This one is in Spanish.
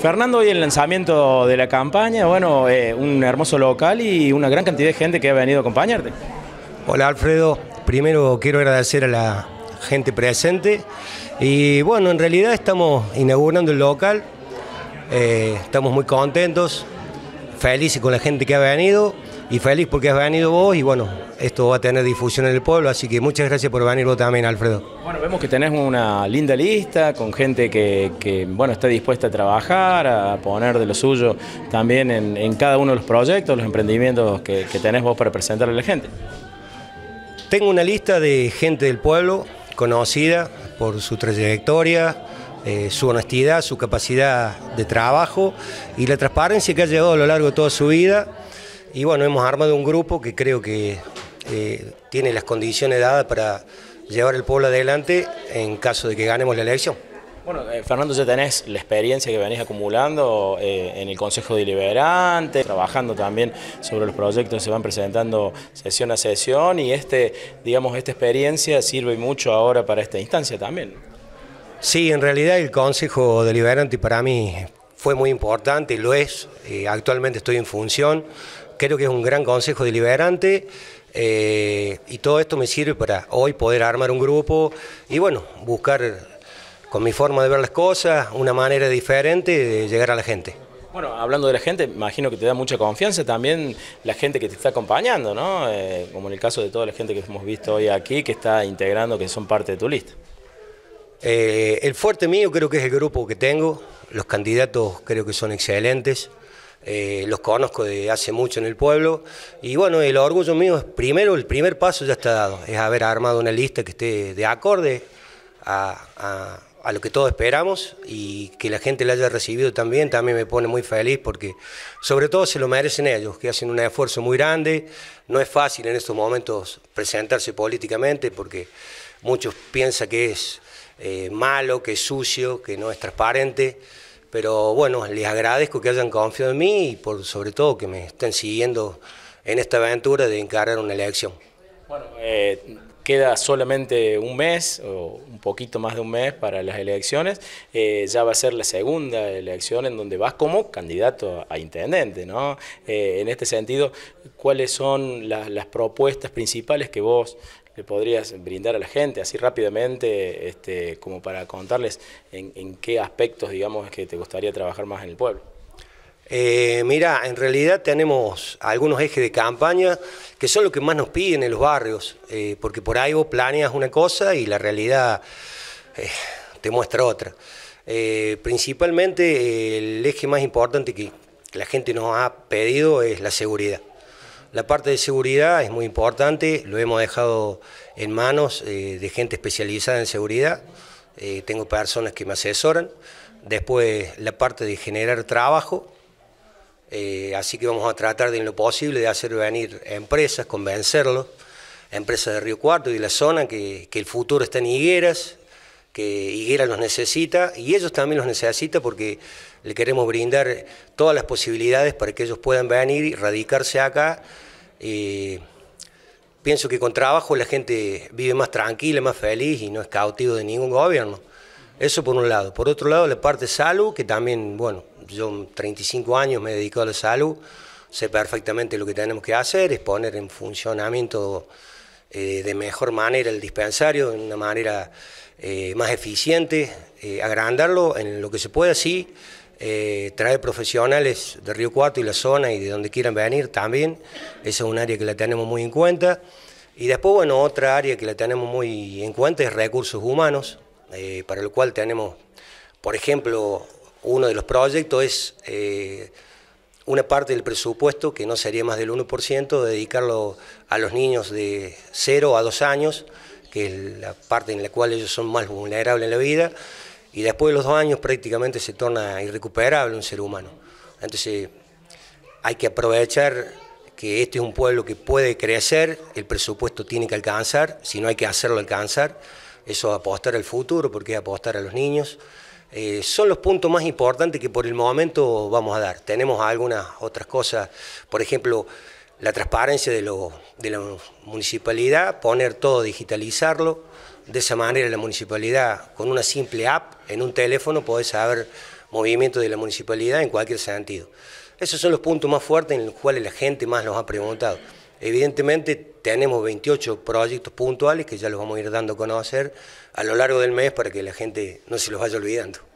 Fernando, hoy el lanzamiento de la campaña, bueno, eh, un hermoso local y una gran cantidad de gente que ha venido a acompañarte. Hola Alfredo, primero quiero agradecer a la gente presente y bueno, en realidad estamos inaugurando el local, eh, estamos muy contentos, felices con la gente que ha venido y feliz porque has venido vos y bueno, esto va a tener difusión en el pueblo, así que muchas gracias por venir vos también, Alfredo. Bueno, vemos que tenés una linda lista con gente que, bueno, está dispuesta a trabajar, a poner de lo suyo también en, cada uno de los proyectos, los emprendimientos que, tenés vos para presentarle a la gente. Tengo una lista de gente del pueblo conocida por su trayectoria, eh, su honestidad, su capacidad de trabajo y la transparencia que ha llevado a lo largo de toda su vida. Y bueno, hemos armado un grupo que creo que eh, tiene las condiciones dadas para llevar el pueblo adelante en caso de que ganemos la elección. Bueno, eh, Fernando, ya tenés la experiencia que venís acumulando eh, en el Consejo Deliberante, trabajando también sobre los proyectos que se van presentando sesión a sesión y este, digamos, esta experiencia sirve mucho ahora para esta instancia también. Sí, en realidad el Consejo Deliberante para mí fue muy importante, lo es, actualmente estoy en función, creo que es un gran consejo deliberante eh, y todo esto me sirve para hoy poder armar un grupo y bueno, buscar con mi forma de ver las cosas una manera diferente de llegar a la gente. Bueno, hablando de la gente, imagino que te da mucha confianza también la gente que te está acompañando, ¿no? Eh, como en el caso de toda la gente que hemos visto hoy aquí, que está integrando, que son parte de tu lista. Eh, el fuerte mío creo que es el grupo que tengo, los candidatos creo que son excelentes, eh, los conozco de hace mucho en el pueblo. Y bueno, el orgullo mío es primero, el primer paso ya está dado, es haber armado una lista que esté de acorde a, lo que todos esperamos y que la gente la haya recibido también, también me pone muy feliz porque sobre todo se lo merecen ellos, que hacen un esfuerzo muy grande. No es fácil en estos momentos presentarse políticamente porque muchos piensan que es eh, malo, que es sucio, que no es transparente. Pero bueno, les agradezco que hayan confiado en mí y por, sobre todo que me estén siguiendo en esta aventura de encarar una elección. Bueno, eh, queda solamente un mes o un poquito más de un mes para las elecciones. Eh, ya va a ser la segunda elección en donde vas como candidato a intendente, ¿no? Eh, en este sentido, ¿cuáles son las propuestas principales que vos le podrías brindar a la gente así rápidamente, este, como para contarles en, qué aspectos, digamos, es que te gustaría trabajar más en el pueblo? Eh, mira, en realidad tenemos algunos ejes de campaña que son los que más nos piden en los barrios, eh, porque por ahí vos planeas una cosa y la realidad eh, te muestra otra. principalmente el eje más importante que la gente nos ha pedido es la seguridad. La parte de seguridad es muy importante, lo hemos dejado en manos eh, de gente especializada en seguridad, eh, tengo personas que me asesoran, después la parte de generar trabajo, eh, así que vamos a tratar de en lo posible de hacer venir empresas, convencerlos, empresas de Río Cuarto y de la zona, que, que el futuro está en higueras, que Higuera los necesita y ellos también los necesitan porque le queremos brindar todas las posibilidades para que ellos puedan venir y radicarse acá. Eh, pienso que con trabajo la gente vive más tranquila, más feliz y no es cautivo de ningún gobierno. Eso por un lado. Por otro lado, la parte salud, que también, bueno, yo 35 años me he dedicado a la salud, sé perfectamente lo que tenemos que hacer, es poner en funcionamiento eh, de mejor manera el dispensario, de una manera eh, más eficiente, eh, agrandarlo en lo que se pueda, sí, traer profesionales de Río Cuarto y la zona y de donde quieran venir también, esa es un área que la tenemos muy en cuenta. Y después, bueno, otra área que la tenemos muy en cuenta es recursos humanos, para lo cual tenemos, por ejemplo, uno de los proyectos es una parte del presupuesto, que no sería más del 1%, dedicarlo a los niños de 0 a 2 años, que es la parte en la cual ellos son más vulnerables en la vida, y después de los dos años prácticamente se torna irrecuperable un ser humano. Entonces hay que aprovechar que este es un pueblo que puede crecer, el presupuesto tiene que alcanzar, si no hay que hacerlo alcanzar, eso es apostar al futuro, porque es apostar a los niños. Eh, son los puntos más importantes que por el momento vamos a dar. Tenemos algunas otras cosas, por ejemplo, la transparencia de, la municipalidad, poner todo, digitalizarlo. De esa manera la municipalidad, con una simple app en un teléfono, puede saber movimiento de la municipalidad en cualquier sentido. Esos son los puntos más fuertes en los cuales la gente más nos ha preguntado. Evidentemente tenemos 28 proyectos puntuales que ya los vamos a ir dando a conocer a lo largo del mes para que la gente no se los vaya olvidando.